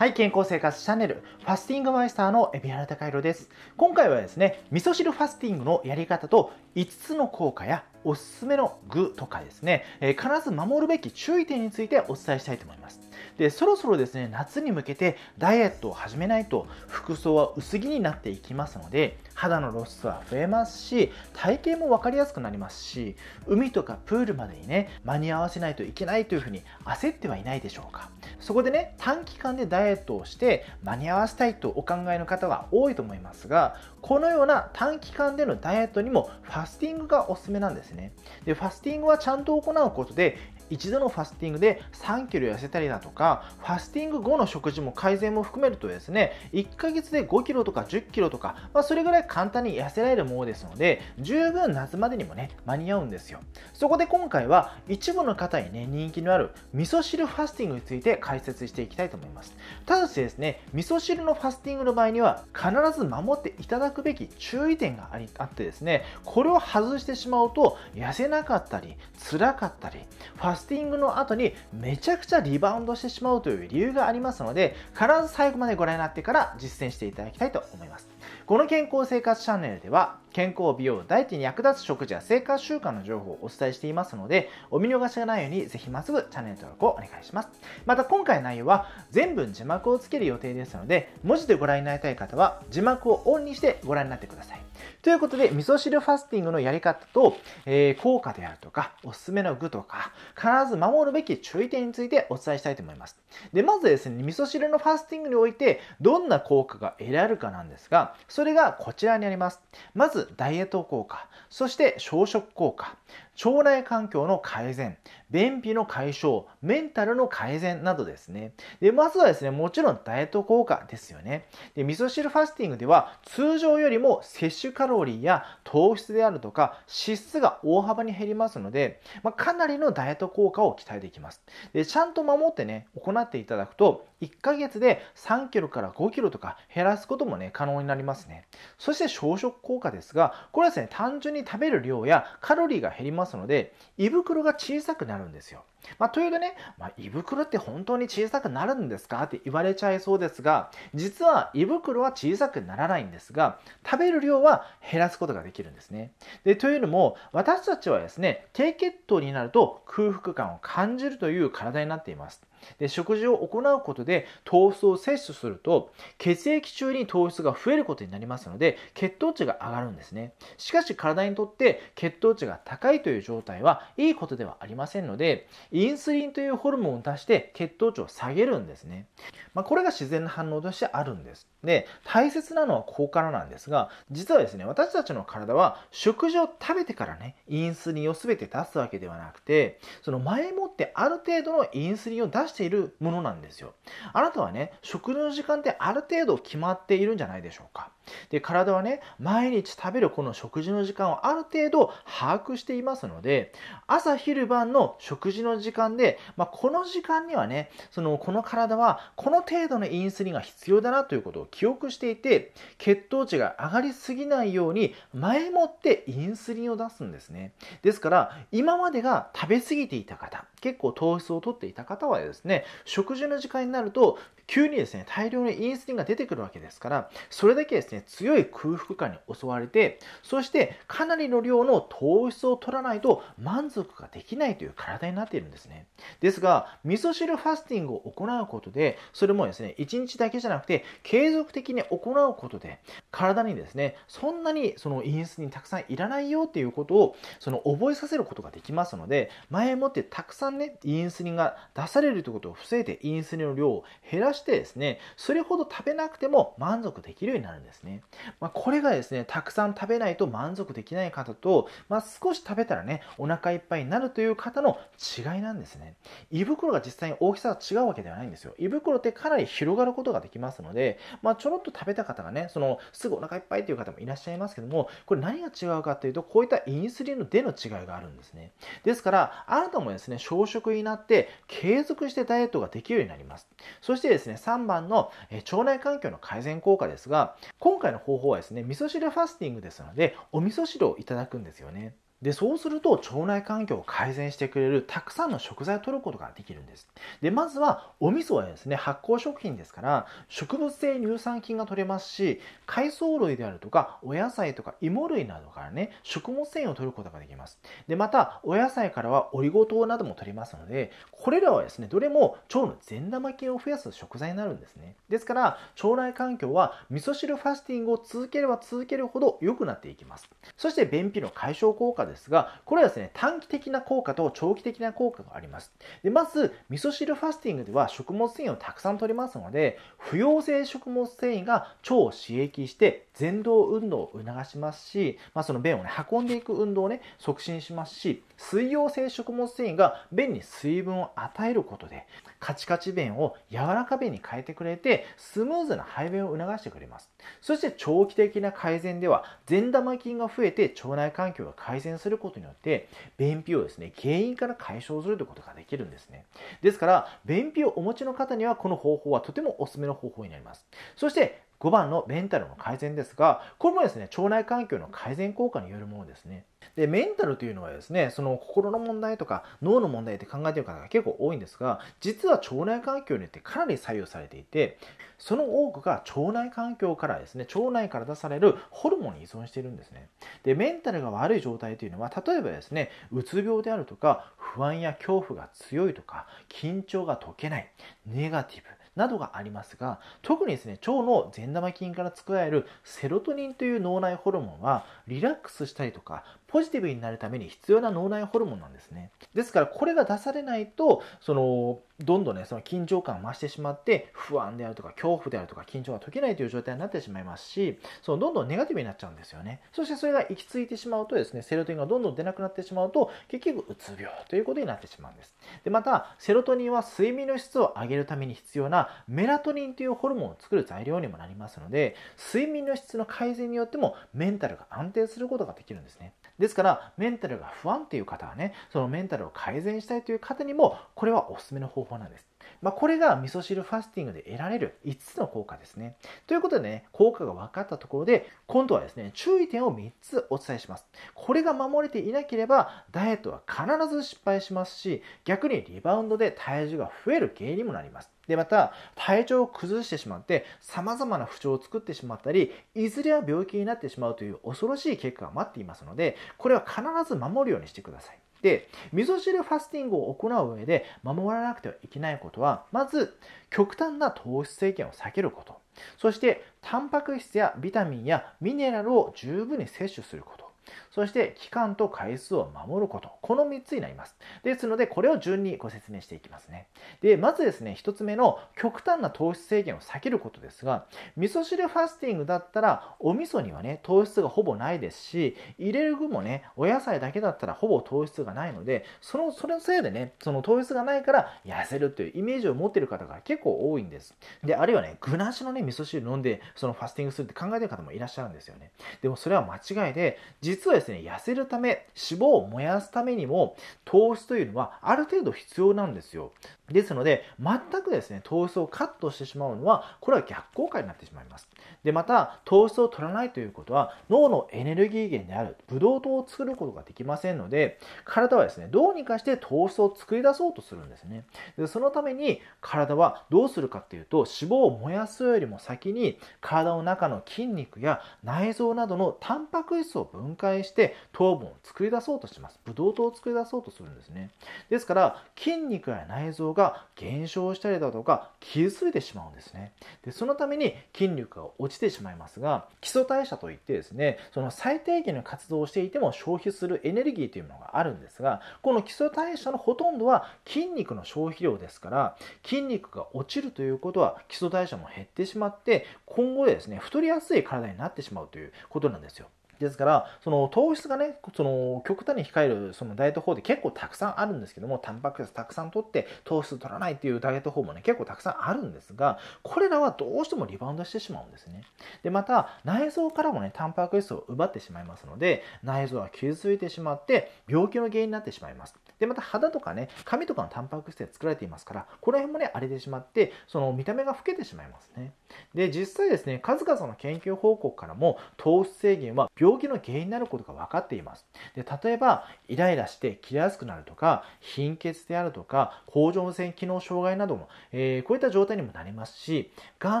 はい、健康生活チャンネル、ファスティングマイスターの海老原隆弘です。今回はですね、味噌汁ファスティングのやり方と5つの効果やおすすめの具とかですね、え必ず守るべき注意点についてお伝えしたいと思います。でそろそろですね夏に向けてダイエットを始めないと服装は薄着になっていきますので肌の露出は増えますし体型も分かりやすくなりますし海とかプールまでにね間に合わせないといけないというふうに焦ってはいないでしょうかそこでね短期間でダイエットをして間に合わせたいとお考えの方は多いと思いますがこのような短期間でのダイエットにもファスティングがおすすめなんですねでファスティングはちゃんと行うことで一度のファスティングで3キロ痩せたりだとか、ファスティング後の食事も改善も含めるとですね、1ヶ月で5キロとか10キロとか、まあ、それぐらい簡単に痩せられるものですので、十分夏までにもね、間に合うんですよ。そこで今回は、一部の方にね、人気のある味噌汁ファスティングについて解説していきたいと思います。ただしですね、味噌汁のファスティングの場合には、必ず守っていただくべき注意点がありあってですね、これを外してしまうと、痩せなかったり、辛かったり、ファスティングの後にめちゃくちゃリバウンドしてしまうという理由がありますので、必ず最後までご覧になってから実践していただきたいと思います。この健康生活チャンネルでは、健康美容、ダイエットに役立つ食事や生活習慣の情報をお伝えしていますので、お見逃しがないように、ぜひまっすぐチャンネル登録をお願いします。また今回の内容は、全文字幕をつける予定ですので、文字でご覧になりたい方は、字幕をオンにしてご覧になってください。ということで、味噌汁ファスティングのやり方と、えー、効果であるとか、おすすめの具とか、必ず守るべき注意点についてお伝えしたいと思います。で、まずですね、味噌汁のファスティングにおいて、どんな効果が得られるかなんですが、それがこちらにあります。まず、ダイエット効果、そして消食効果、腸内環境の改善、便秘の解消、メンタルの改善などですね。で、まずはですね、もちろんダイエット効果ですよね。で、味噌汁ファスティングでは、通常よりも摂取カロリーや糖質であるとか脂質が大幅に減りますので、まあ、かなりのダイエット効果を期待できます。で、ちゃんと守ってね、行っていただくと、1ヶ月で3キロから5キロとか減らすこともね、可能になりますね。そして、消食効果ですが、これはですね、単純に食べる量やカロリーが減りますますので胃袋が小さくなるんですよ。まあ、というとね、まあ、胃袋って本当に小さくなるんですかって言われちゃいそうですが実は胃袋は小さくならないんですが食べる量は減らすことができるんですね。でというのも私たちはですね低血糖になると空腹感を感じるという体になっています。で食事を行うことで糖質を摂取すると血液中に糖質が増えることになりますので血糖値が上がるんですねしかし体にとって血糖値が高いという状態はいいことではありませんのでインスリンというホルモンを足して血糖値を下げるんですね、まあ、これが自然な反応としてあるんですで大切なのはここからなんですが実はですね私たちの体は食事を食べてからねインスリンを全て出すわけではなくてその前もってある程度のインスリンを出しているものなんですよ。あなたはね、食事の時間ってある程度決まっているんじゃないでしょうか。で、体はね、毎日食べるこの食事の時間をある程度把握していますので、朝昼晩の食事の時間で、まあ、この時間にはね、その、この体はこの程度のインスリンが必要だなということを記憶していて、血糖値が上がりすぎないように前もってインスリンを出すんですね。ですから、今までが食べ過ぎていた方、結構糖質をとっていた方はですねですね食事の時間になると急にですね、大量のインスリンが出てくるわけですから、それだけですね、強い空腹感に襲われて、そしてかなりの量の糖質を取らないと満足ができないという体になっているんですね。ですが、味噌汁ファスティングを行うことで、それもですね、1日だけじゃなくて、継続的に行うことで、体にですね、そんなにそのインスリンたくさんいらないよっていうことを、その覚えさせることができますので、前もってたくさんね、インスリンが出されるということを防いで、インスリンの量を減らししてですねそれほど食べなくても満足できるようになるんですね、まあ、これがですねたくさん食べないと満足できない方と、まあ、少し食べたらねお腹いっぱいになるという方の違いなんですね胃袋が実際に大きさが違うわけではないんですよ胃袋ってかなり広がることができますので、まあ、ちょろっと食べた方がねそのすぐお腹いっぱいという方もいらっしゃいますけどもこれ何が違うかというとこういったインスリンの出の違いがあるんですねですからあなたもですね小食になって継続してダイエットができるようになりますそしてですねですね、3番の腸内環境の改善効果ですが、今回の方法はですね、味噌汁ファスティングですので、お味噌汁をいただくんですよね。でそうすると腸内環境を改善してくれるたくさんの食材を取ることができるんですでまずはお味噌はですね発酵食品ですから植物性乳酸菌が取れますし海藻類であるとかお野菜とか芋類などからね食物繊維を摂ることができますでまたお野菜からはオリゴ糖なども取れますのでこれらはですねどれも腸の善玉菌を増やす食材になるんですねですから腸内環境は味噌汁ファスティングを続ければ続けるほど良くなっていきますそして便秘の解消効果ですが、これはですね、短期的な効果と長期的な効果があります。でまず、味噌汁ファスティングでは食物繊維をたくさん取りますので、不溶性食物繊維が腸を刺激して、前動運動を促しますし、まあ、その便を、ね、運んでいく運動を、ね、促進しますし、水溶性食物繊維が便に水分を与えることで、カチカチ便を柔らか便に変えてくれて、スムーズな排便を促してくれます。そして長期的な改善では、善玉菌が増えて腸内環境が改善減することによって便秘をですね原因から解消するということができるんですねですから便秘をお持ちの方にはこの方法はとてもおすすめの方法になりますそして5番のメンタルの改善ですが、これもですね、腸内環境の改善効果によるものですね。で、メンタルというのはですね、その心の問題とか脳の問題って考えている方が結構多いんですが、実は腸内環境によってかなり左右されていて、その多くが腸内環境からですね、腸内から出されるホルモンに依存しているんですね。で、メンタルが悪い状態というのは、例えばですね、うつ病であるとか、不安や恐怖が強いとか、緊張が解けない、ネガティブ、などがありますが特にですね腸の善玉菌から作られるセロトニンという脳内ホルモンはリラックスしたりとかポジティブになるために必要な脳内ホルモンなんですね。ですからこれが出されないと、その、どんどんね、その緊張感を増してしまって、不安であるとか恐怖であるとか緊張が解けないという状態になってしまいますし、そのどんどんネガティブになっちゃうんですよね。そしてそれが行き着いてしまうとですね、セロトニンがどんどん出なくなってしまうと、結局うつ病ということになってしまうんです。で、また、セロトニンは睡眠の質を上げるために必要なメラトニンというホルモンを作る材料にもなりますので、睡眠の質の改善によってもメンタルが安定することができるんですね。ですからメンタルが不安という方はねそのメンタルを改善したいという方にもこれはおすすめの方法なんですまあ、これが味噌汁ファスティングで得られる5つの効果ですね。ということでね、効果が分かったところで、今度はですね、注意点を3つお伝えします。これが守れていなければ、ダイエットは必ず失敗しますし、逆にリバウンドで体重が増える原因にもなります。で、また、体調を崩してしまって、様々な不調を作ってしまったり、いずれは病気になってしまうという恐ろしい結果が待っていますので、これは必ず守るようにしてください。で味噌汁ファスティングを行う上で守らなくてはいけないことはまず極端な糖質制限を避けることそしてタンパク質やビタミンやミネラルを十分に摂取することそして期間と回数を守ること。この3つになります。ですので、これを順にご説明していきますね。で、まずですね、1つ目の極端な糖質制限を避けることですが、味噌汁ファスティングだったら、お味噌にはね、糖質がほぼないですし、入れる具もね、お野菜だけだったらほぼ糖質がないので、その、それのせいでね、その糖質がないから痩せるというイメージを持ってる方が結構多いんです。で、あるいはね、具なしのね、味噌汁飲んで、そのファスティングするって考えてる方もいらっしゃるんですよね。でもそれは間違いで、実はですねですね、痩せるため、脂肪を燃やすためにも、糖質というのはある程度必要なんですよ。ですので、全くですね、糖質をカットしてしまうのは、これは逆効果になってしまいます。で、また、糖質を取らないということは、脳のエネルギー源であるブドウ糖を作ることができませんので、体はですね、どうにかして糖質を作り出そうとするんですね。でそのために、体はどうするかっていうと、脂肪を燃やすよりも先に、体の中の筋肉や内臓などのタンパク質を分解して、して糖分を作り出そうとしますブドウ糖を作り出そうとするんですねですから筋肉や内臓が減少したりだとか傷ついてしまうんですねでそのために筋力が落ちてしまいますが基礎代謝といってですねその最低限の活動をしていても消費するエネルギーというものがあるんですがこの基礎代謝のほとんどは筋肉の消費量ですから筋肉が落ちるということは基礎代謝も減ってしまって今後ですね太りやすい体になってしまうということなんですよですからその糖質がねその極端に控えるそのダイエット法で結構たくさんあるんですけどもタンパク質たくさん取って糖質取らないっていうダイエット法もね結構たくさんあるんですがこれらはどうしてもリバウンドしてしまうんですねでまた内臓からもねタンパク質を奪ってしまいますので内臓は傷ついてしまって病気の原因になってしまいますでまた肌とかね髪とかのタンパク質で作られていますからこの辺もね荒れてしまってその見た目が老けてしまいますねで実際ですね数々の研究報告からも糖質制限は病気の原因になることが分かっていますで例えばイライラして切れやすくなるとか貧血であるとか甲状腺機能障害なども、えー、こういった状態にもなりますしが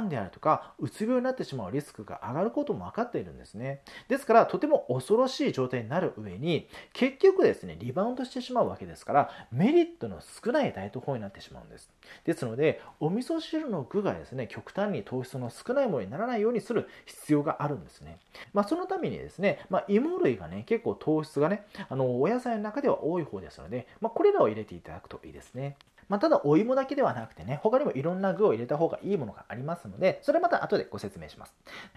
んであるとかうつ病になってしまうリスクが上がることも分かっているんですねですからとても恐ろしい状態になる上に結局ですねリバウンドしてしまうわけですですからメリットの少ないダイエット法になってしまうんですですのでお味噌汁の具がですね極端に糖質の少ないものにならないようにする必要があるんですね、まあ、そのためにですね、まあ、芋類がね結構糖質がねあのお野菜の中では多い方ですので、まあ、これらを入れていただくといいですねまあ、ただお芋だけではなくてね他にもいろんな具を入れた方がいいものがありますのでそれまた後でご説明します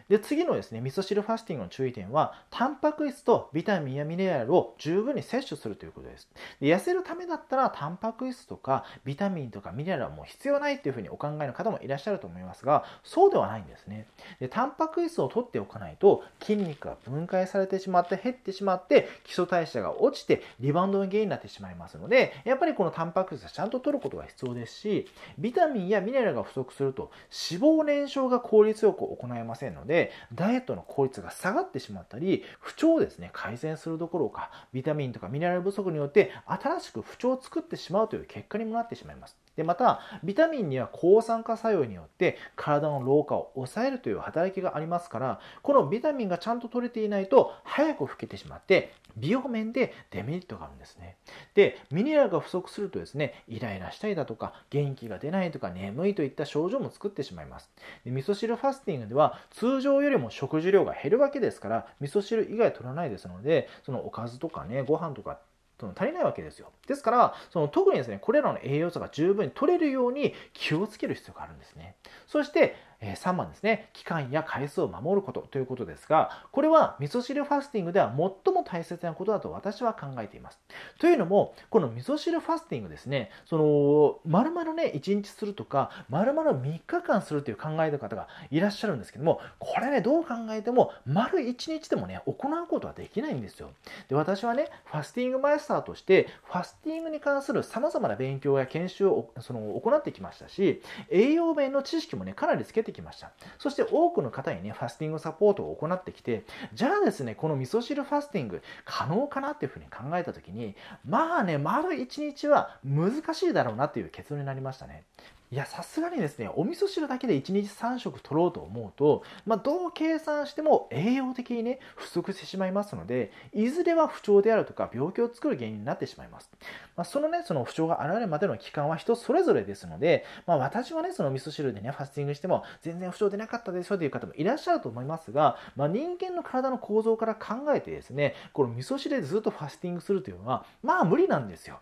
で次のですね味噌汁ファスティングの注意点はタンパク質とビタミンやミネラルを十分に摂取するということですで痩せるためだったらタンパク質とかビタミンとかミネラルはもう必要ないっていうふうにお考えの方もいらっしゃると思いますがそうではないんですねでタンパク質を取っておかないと筋肉が分解されてしまって減ってしまって基礎代謝が落ちてリバウンドの原因になってしまいますのでやっぱりこのタンパク質はちゃんと取ることが必要ですし、ビタミンやミネラルが不足すると脂肪燃焼が効率よく行えませんので、ダイエットの効率が下がってしまったり、不調をですね、改善するどころか、ビタミンとかミネラル不足によって新しく不調を作ってしまうという結果にもなってしまいます。でまたビタミンには抗酸化作用によって体の老化を抑えるという働きがありますからこのビタミンがちゃんと取れていないと早く老けてしまって美容面でデメリットがあるんですねでミネラルが不足するとですねイライラしたりだとか元気が出ないとか眠いといった症状も作ってしまいますで味噌汁ファスティングでは通常よりも食事量が減るわけですから味噌汁以外取らないですのでそのおかずとかねご飯とかその足りないわけですよ。ですから、その特にですね、これらの栄養素が十分に取れるように気をつける必要があるんですね。そして、3番ですね期間や回数を守ることということですがこれは味噌汁ファスティングでは最も大切なことだと私は考えていますというのもこの味噌汁ファスティングですねその丸々ね1日するとか丸々3日間するという考え方がいらっしゃるんですけどもこれねどう考えても丸1日でもね行うことはできないんですよで私はねファスティングマイスターとしてファスティングに関するさまざまな勉強や研修をその行ってきましたし栄養面の知識もねかなりつけてってきましたそして多くの方にねファスティングサポートを行ってきてじゃあですねこの味噌汁ファスティング可能かなっていうふうに考えた時にまあね丸1日は難しいだろうなっていう結論になりましたねいやさすがにですねお味噌汁だけで1日3食取ろうと思うと、まあ、どう計算しても栄養的にね不足してしまいますのでいずれは不調であるとか病気を作る原因になってしまいます、まあ、そのねその不調が現れるまでの期間は人それぞれですので、まあ、私はねその味噌汁でねファスティングしても全然不調でなかったでしょという方もいらっしゃると思いますが、ま人間の体の構造から考えてですねこの味噌汁でずっとファスティングするというのはまあ無理なんですよ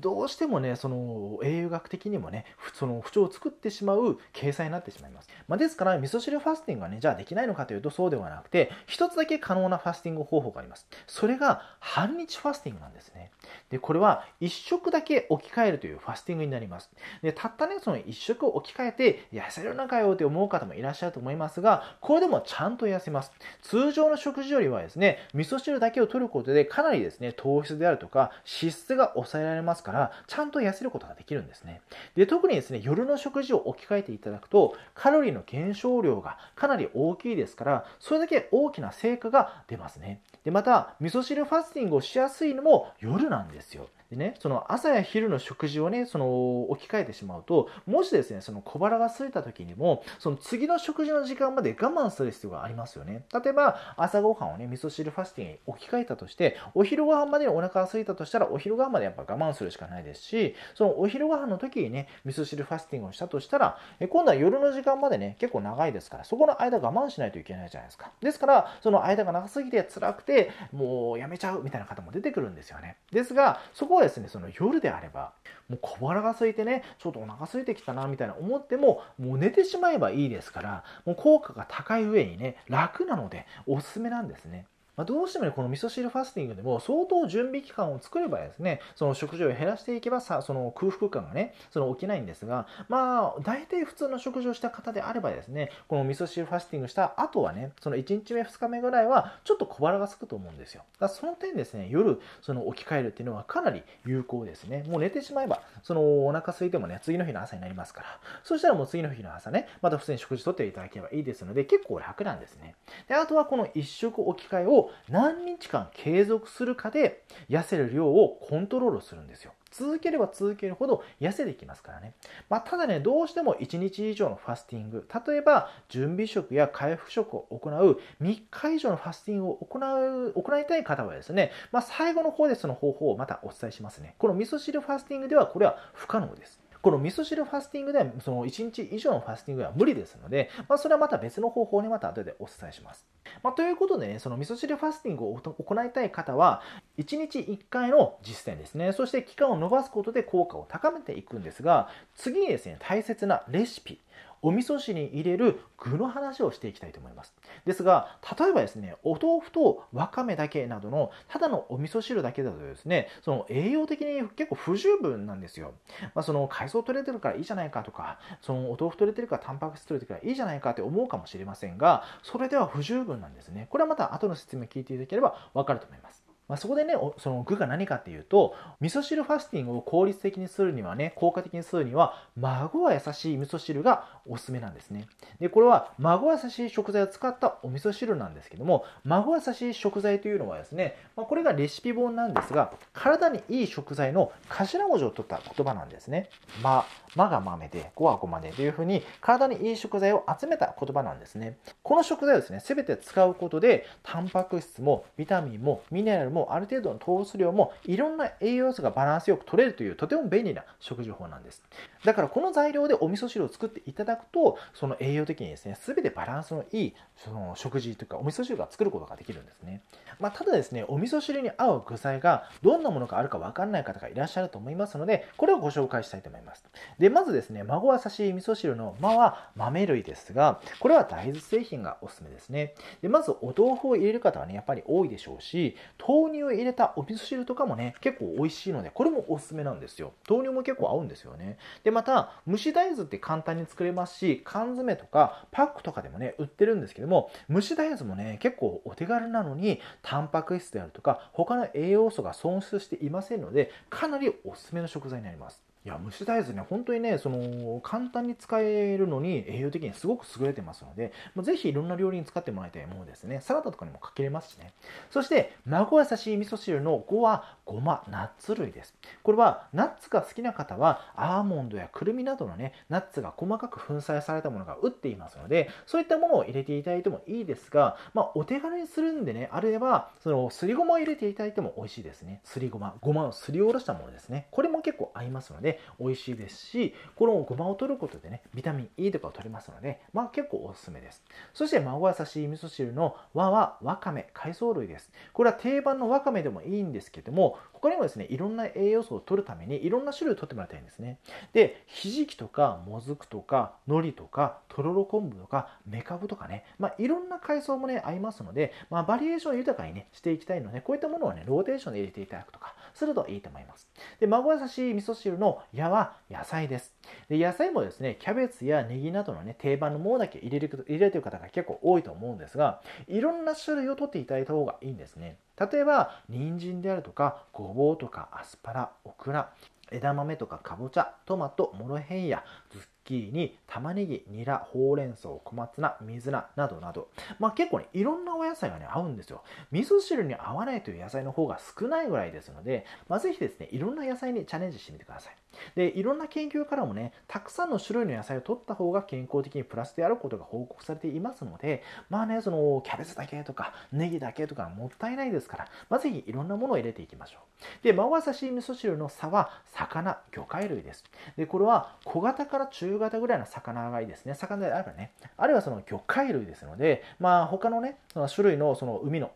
どうしてもねその栄養学的にもねその不調を作ってしまう掲載になってしまいます、まあ、ですから味噌汁ファスティングはねじゃあできないのかというとそうではなくて一つだけ可能なファスティング方法がありますそれが半日ファスティングなんですねでこれは1食だけ置き換えるというファスティングになりますでたったねその1食を置き換えて痩せるのかよって思う方もいらっしゃると思いますがこれでもちゃんと痩せます通常の食事よりはですね味噌汁だけを取ることでかなりですね糖質であるとか脂質が抑えられますからからちゃんと痩せることができるんですねで特にですね夜の食事を置き換えていただくとカロリーの減少量がかなり大きいですからそれだけ大きな成果が出ますねでまた味噌汁ファスティングをしやすいのも夜なんですよでね、その朝や昼の食事をね、その置き換えてしまうと、もしですね、その小腹が空いた時にも、その次の食事の時間まで我慢する必要がありますよね。例えば、朝ごはんをね、味噌汁ファスティングに置き換えたとして、お昼ご飯までにお腹が空いたとしたら、お昼ご飯までやっぱ我慢するしかないですし、そのお昼ご飯の時にね、味噌汁ファスティングをしたとしたら、え今度は夜の時間までね、結構長いですから、そこの間我慢しないといけないじゃないですか。ですから、その間が長すぎて辛くて、もうやめちゃうみたいな方も出てくるんですよね。ですが、そこがですねその夜であればもう小腹が空いてねちょっとお腹空いてきたなみたいな思ってももう寝てしまえばいいですからもう効果が高い上にね楽なのでおすすめなんですね。まどうしてもね、この味噌汁ファスティングでも相当準備期間を作ればですね、その食事を減らしていけばさ、その空腹感がね、その起きないんですが、まあ、大体普通の食事をした方であればですね、この味噌汁ファスティングした後はね、その1日目、2日目ぐらいは、ちょっと小腹が空くと思うんですよ。だその点ですね、夜、その置き換えるっていうのはかなり有効ですね。もう寝てしまえば、そのお腹空いてもね、次の日の朝になりますから、そしたらもう次の日の朝ね、また普通に食事とっていただければいいですので、結構楽なんですね。で、あとはこの1食置き換えを何日間継続するかで痩せる量をコントロールするんですよ。続ければ続けるほど痩せていきますからね。まあ、ただね、どうしても1日以上のファスティング、例えば準備食や回復食を行う3日以上のファスティングを行う、行いたい方はですね、まあ、最後の方でその方法をまたお伝えしますね。この味噌汁ファスティングではこれは不可能です。この味噌汁ファスティングではその1日以上のファスティングは無理ですので、まあ、それはまた別の方法にまた後でお伝えします。まあ、ということで、ね、その味噌汁ファスティングを行いたい方は1日1回の実践ですねそして期間を延ばすことで効果を高めていくんですが次にですね大切なレシピお味噌汁に入れる具の話をしていきたいと思いますですが例えばですねお豆腐とわかめだけなどのただのお味噌汁だけだとですねその栄養的に結構不十分なんですよ、まあ、その海藻取れてるからいいじゃないかとかそのお豆腐取れてるからタンパク質取れてるからいいじゃないかって思うかもしれませんがそれでは不十分なんですねこれはまた後の説明聞いていただければわかると思いますまあ、そこでねその具が何かっていうと味噌汁ファスティングを効率的にするにはね効果的にするには孫は優しい味噌汁がおすすめなんですねでこれは孫は優しい食材を使ったお味噌汁なんですけども孫は優しい食材というのはですね、まあ、これがレシピ本なんですが体にいい食材の頭文字を取った言葉なんですね「ま」「ま」が豆で「ごはごまで」というふうに体にいい食材を集めた言葉なんですねこの食材をですね全て使うことでタンパク質もビタミンもミネラルももある程度の糖質量もいろんな栄養素がバランスよく取れるというとても便利な食事法なんですだからこの材料でお味噌汁を作っていただくとその栄養的にですね全てバランスのいいその食事というかお味噌汁が作ることができるんですね、まあ、ただですねお味噌汁に合う具材がどんなものがあるか分かんない方がいらっしゃると思いますのでこれをご紹介したいと思いますでまずですね孫は差し味噌汁の「ま」は豆類ですがこれは大豆製品がおすすめですねでまずお豆腐を入れる方はねやっぱり多いでしょうし豆豆乳を入れたお味噌汁とかもね結構美味しいのでこれもおすすめなんですよ豆乳も結構合うんですよねでまた蒸し大豆って簡単に作れますし缶詰とかパックとかでもね売ってるんですけども蒸し大豆もね結構お手軽なのにタンパク質であるとか他の栄養素が損失していませんのでかなりおすすめの食材になりますいやし大豆ね本当にねその簡単に使えるのに栄養的にすごく優れてますので是非いろんな料理に使ってもらいたいものですねサラダとかにもかけれますしねそして孫優しい味噌汁の5はごまナッツ類ですこれはナッツが好きな方はアーモンドやくるみなどのねナッツが細かく粉砕されたものが打っていますのでそういったものを入れていただいてもいいですが、まあ、お手軽にするんでねあればそのすりごまを入れていただいても美味しいですねすりごまごまをすりおろしたものですねこれも結構合いますのでで美味しいですしこのごまを取ることでねビタミン E とかを取れますのでまあ結構おすすめですそして孫さしい味噌汁の和はわかめ海藻類ですこれは定番のわかめでもいいんですけども他にもですねいろんな栄養素を取るためにいろんな種類を取ってもらいたいんですねでひじきとかもずくとかのりとかとろろ昆布とかめかぶとかね、まあ、いろんな海藻もね合いますので、まあ、バリエーション豊かにねしていきたいのでこういったものをねローテーションで入れていただくとかするといいと思いますで孫優しい味噌汁の「矢は野菜ですで野菜もですねキャベツやネギなどのね定番のものだけ入れる入れてる方が結構多いと思うんですがいろんな種類を取っていただいた方がいいんですね例えば人参であるとかごぼうとかアスパラオクラ枝豆とかかぼちゃトマトモロヘイヤズッキーニ玉ねぎニラほうれん草小松菜水菜などなど、まあ、結構ねいろんなお野菜がね合うんですよ味噌汁に合わないという野菜の方が少ないぐらいですので、まあ、是非ですねいろんな野菜にチャレンジしてみてくださいでいろんな研究からもねたくさんの種類の野菜を取った方が健康的にプラスであることが報告されていますのでまあねそのキャベツだけとかネギだけとかもったいないですから、まあ、ぜひいろんなものを入れていきましょうで真和刺し味噌汁の差は魚魚介類ですでこれは小型から中型ぐらいの魚がいいですね魚であればねあるいはその魚介類ですのでまあ他のねその種類のその海の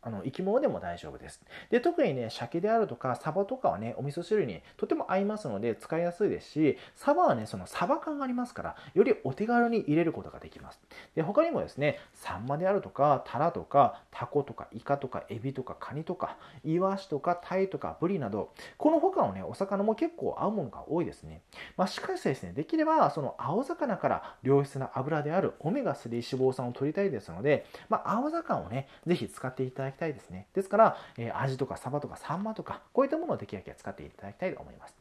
あの生き物でも大丈夫です。で特にね鮭であるとかサバとかはねお味噌汁にとても合いますので使いやすいですしサバはねそのサバ感がありますからよりお手軽に入れることができます。で他にもですねサンマであるとかタラとかタコとかイカとかエビとかカニとかイワシとかタイとかブリなどこの他のねお魚も結構合うものが多いですね。まあ、しかしですねできればその青魚から良質な油であるオメガ3脂肪酸を取りたいですので、まあ、青魚をね是非使っていただだきたいですね。ですから、えー、味とかサバとかサンマとか、こういったものをできるだけ使っていただきたいと思います。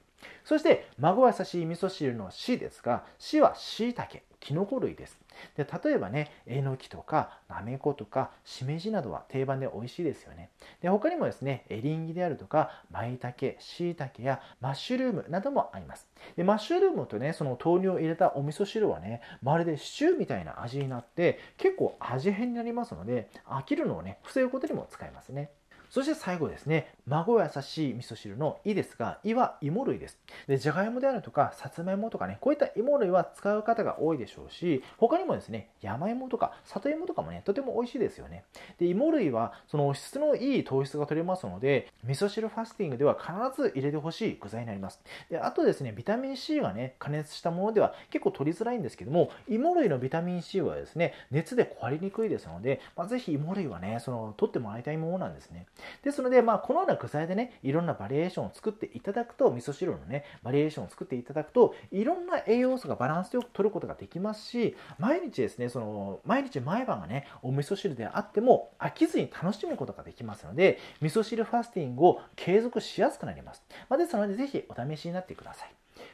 そして、孫は優しい味噌汁のしですが、しはしいたけ。キノコ類です。で例えばね、えのきとかなめことかしめじなどは定番で美味しいですよね。で他にもですね、エリンギであるとか、まいたけ、しいたけやマッシュルームなどもあります。でマッシュルームとね、その豆乳を入れたお味噌汁はね、まるでシチューみたいな味になって、結構味変になりますので、飽きるのをね、防ぐことにも使えますね。そして最後ですね、孫優しい味噌汁の胃ですが、胃は芋類です。で、じゃがいもであるとか、さつまいもとかね、こういった芋類は使う方が多いでしょうし、他にもですね、山芋とか里芋とかもね、とても美味しいですよね。で、芋類は、その質のいい糖質が取れますので、味噌汁ファスティングでは必ず入れてほしい具材になります。で、あとですね、ビタミン C がね、加熱したものでは結構取りづらいんですけども、芋類のビタミン C はですね、熱で壊れにくいですので、まあ、ぜひ芋類はね、その、取ってもらいたいものなんですね。ですので、まあ、このような具材でね、いろんなバリエーションを作っていただくと、味噌汁のね、バリエーションを作っていただくと、いろんな栄養素がバランスよく取ることができますし、毎日ですね、その、毎日毎晩がね、お味噌汁であっても飽きずに楽しむことができますので、味噌汁ファスティングを継続しやすくなります。まあ、ですので、ぜひお試しになってください。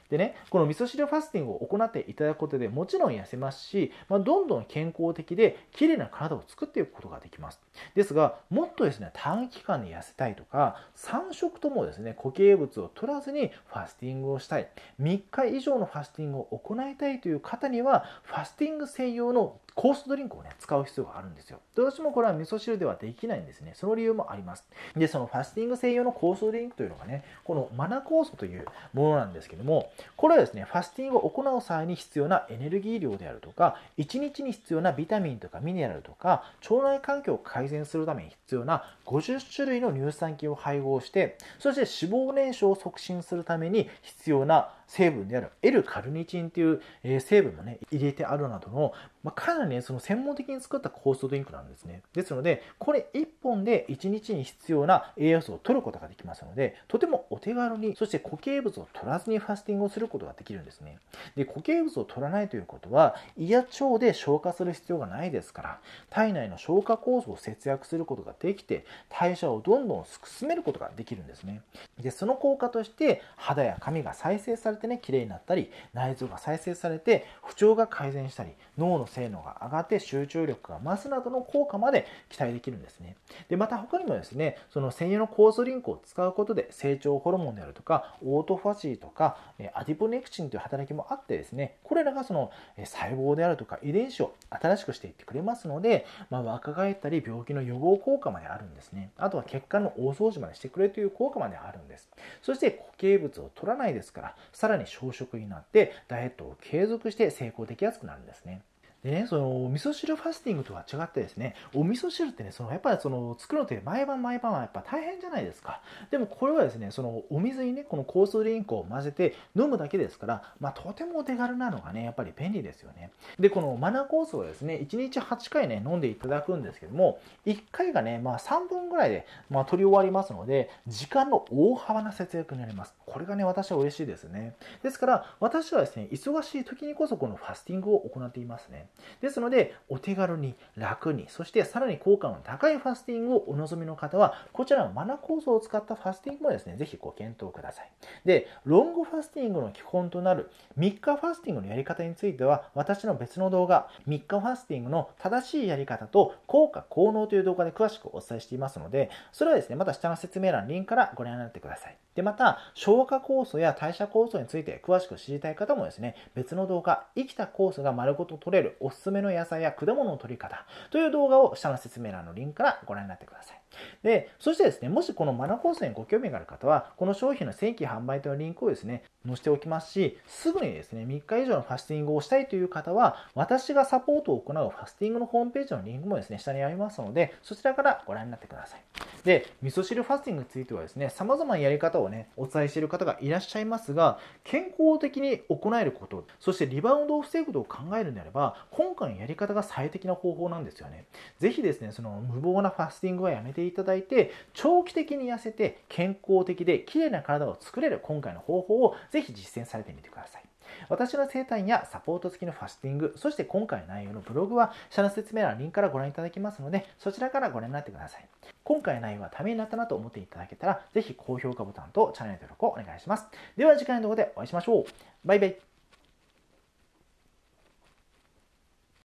でねこの味噌汁ファスティングを行っていただくことでもちろん痩せますし、まあ、どんどん健康的で綺麗な体を作っていくことができますですがもっとですね短期間で痩せたいとか3食ともですね固形物を取らずにファスティングをしたい3日以上のファスティングを行いたいという方にはファスティング専用のコースドリンクをね使う必要があるんですよどうしてもこれは味噌汁ではできないんですねその理由もありますでそのファスティング専用のコストドリンクというのがねこのマナコストというものなんですけどもこれはですね、ファスティングを行う際に必要なエネルギー量であるとか、1日に必要なビタミンとかミネラルとか、腸内環境を改善するために必要な50種類の乳酸菌を配合して、そして脂肪燃焼を促進するために必要な成分である L カルニチンという成分もね、入れてあるなどの、まあ、かなりね、その専門的に作った酵素ドリンクなんですね。ですので、これ1本で1日に必要な栄養素を取ることができますので、とてもお手軽に、そして固形物を取らずにファスティングをすることができるんですね。で、固形物を取らないということは、胃や腸で消化する必要がないですから、体内の消化酵素を節約することができて、代謝をどんどん進めることができるんですね。で、その効果として、肌や髪が再生されてね、綺麗になったり、内臓が再生されて、不調が改善したり、脳の性能が上がって集中力が増すなどの効果まで期待できるんですね。でまた他にもですねその専用の酵素リンクを使うことで成長ホルモンであるとかオートファジーとかアディポネクチンという働きもあってですねこれらがその細胞であるとか遺伝子を新しくしていってくれますので、まあ、若返ったり病気の予防効果まであるんですねあとは血管の大掃除までしてくれという効果まであるんですそして固形物を取らないですからさらに消食になってダイエットを継続して成功できやすくなるんですねでね、その、味噌汁ファスティングとは違ってですね、お味噌汁ってね、その、やっぱりその、作るのって毎晩毎晩はやっぱ大変じゃないですか。でもこれはですね、その、お水にね、この酵素ドリンクを混ぜて飲むだけですから、まあ、とてもお手軽なのがね、やっぱり便利ですよね。で、このマナー酵素はですね、1日8回ね、飲んでいただくんですけども、1回がね、まあ、3分ぐらいで、まあ、取り終わりますので、時間の大幅な節約になります。これがね、私は嬉しいですね。ですから、私はですね、忙しい時にこそこのファスティングを行っていますね。ですので、お手軽に、楽に、そしてさらに効果の高いファスティングをお望みの方は、こちらのマナ構造を使ったファスティングもですね、ぜひご検討ください。で、ロングファスティングの基本となる3日ファスティングのやり方については、私の別の動画、3日ファスティングの正しいやり方と効果、効能という動画で詳しくお伝えしていますので、それはですね、また下の説明欄、リンクからご覧になってください。で、また、消化酵素や代謝酵素について詳しく知りたい方もですね、別の動画、生きた酵素が丸ごと取れるおすすめの野菜や果物の取り方という動画を下の説明欄のリンクからご覧になってください。で、そしてですね、もしこのマナコースにご興味がある方は、この商品の正規販売というリンクをですね、載せておきますし、すぐにですね、3日以上のファスティングをしたいという方は、私がサポートを行うファスティングのホームページのリンクもですね、下にありますので、そちらからご覧になってください。で、味噌汁ファスティングについてはですね、様々なやり方をね、お伝えしている方がいらっしゃいますが、健康的に行えること、そしてリバウンドを防ぐことを考えるのであれば、今回のやり方が最適な方法なんですよね。ぜひですね、その無謀なファスティングはやめてしていただいて長期的に痩せて健康的で綺麗な体を作れる今回の方法をぜひ実践されてみてください私の生態やサポート付きのファスティングそして今回の内容のブログは下の説明欄のリンクからご覧いただけますのでそちらからご覧になってください今回の内容はためになったなと思っていただけたらぜひ高評価ボタンとチャンネル登録をお願いしますでは次回の動画でお会いしましょうバイバイ